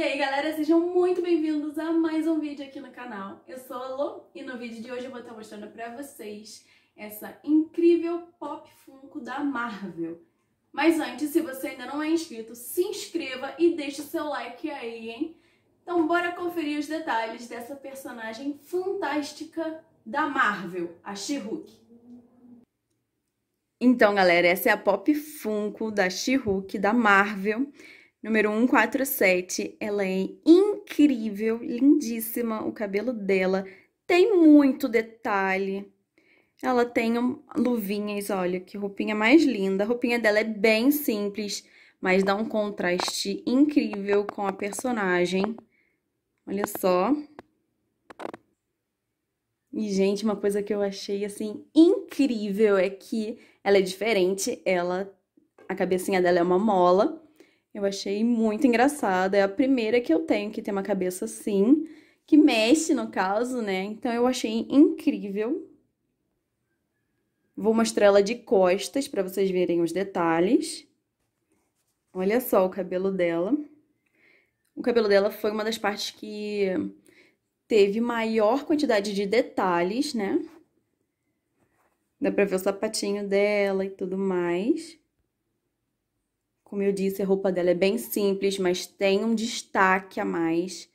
E aí galera, sejam muito bem-vindos a mais um vídeo aqui no canal. Eu sou a Lô e no vídeo de hoje eu vou estar mostrando pra vocês essa incrível Pop Funko da Marvel. Mas antes, se você ainda não é inscrito, se inscreva e deixe seu like aí, hein? Então bora conferir os detalhes dessa personagem fantástica da Marvel, a She-Hulk. Então galera, essa é a Pop Funko da She-Hulk da Marvel. Número 147, ela é incrível, lindíssima. O cabelo dela tem muito detalhe. Ela tem um, luvinhas, olha, que roupinha mais linda. A roupinha dela é bem simples, mas dá um contraste incrível com a personagem. Olha só. E, gente, uma coisa que eu achei, assim, incrível é que ela é diferente. Ela, a cabecinha dela é uma mola eu achei muito engraçada. É a primeira que eu tenho que tem uma cabeça assim, que mexe no caso, né? Então eu achei incrível. Vou mostrar ela de costas para vocês verem os detalhes. Olha só o cabelo dela. O cabelo dela foi uma das partes que teve maior quantidade de detalhes, né? Dá para ver o sapatinho dela e tudo mais. Como eu disse, a roupa dela é bem simples, mas tem um destaque a mais,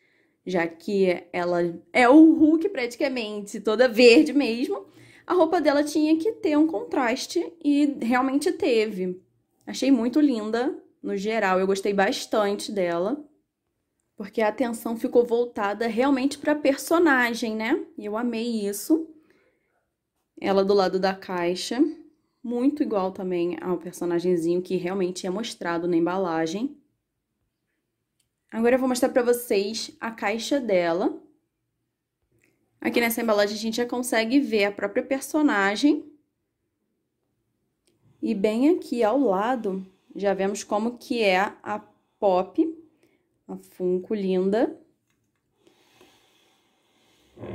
já que ela é o Hulk praticamente, toda verde mesmo. A roupa dela tinha que ter um contraste e realmente teve. Achei muito linda, no geral, eu gostei bastante dela, porque a atenção ficou voltada realmente para a personagem, né? E eu amei isso. Ela do lado da caixa muito igual também ao personagemzinho que realmente é mostrado na embalagem. Agora eu vou mostrar para vocês a caixa dela. Aqui nessa embalagem a gente já consegue ver a própria personagem. E bem aqui ao lado, já vemos como que é a Pop, a Funko linda.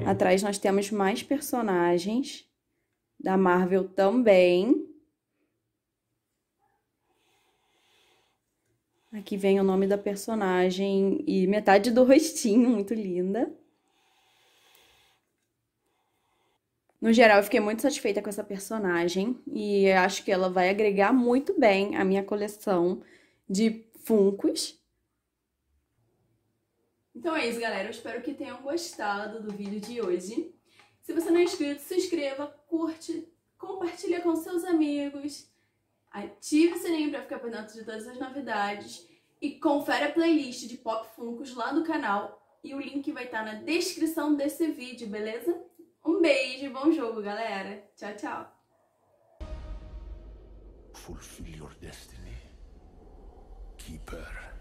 Atrás nós temos mais personagens da Marvel também. Aqui vem o nome da personagem e metade do rostinho, muito linda. No geral, eu fiquei muito satisfeita com essa personagem e acho que ela vai agregar muito bem à minha coleção de funcos. Então é isso, galera. Eu espero que tenham gostado do vídeo de hoje. Se você não é inscrito, se inscreva, curte, compartilha com seus amigos, ative o sininho para ficar por dentro de todas as novidades e confere a playlist de Pop Funkos lá no canal e o link vai estar tá na descrição desse vídeo, beleza? Um beijo e bom jogo, galera! Tchau, tchau! Fulfill your destiny. Keeper.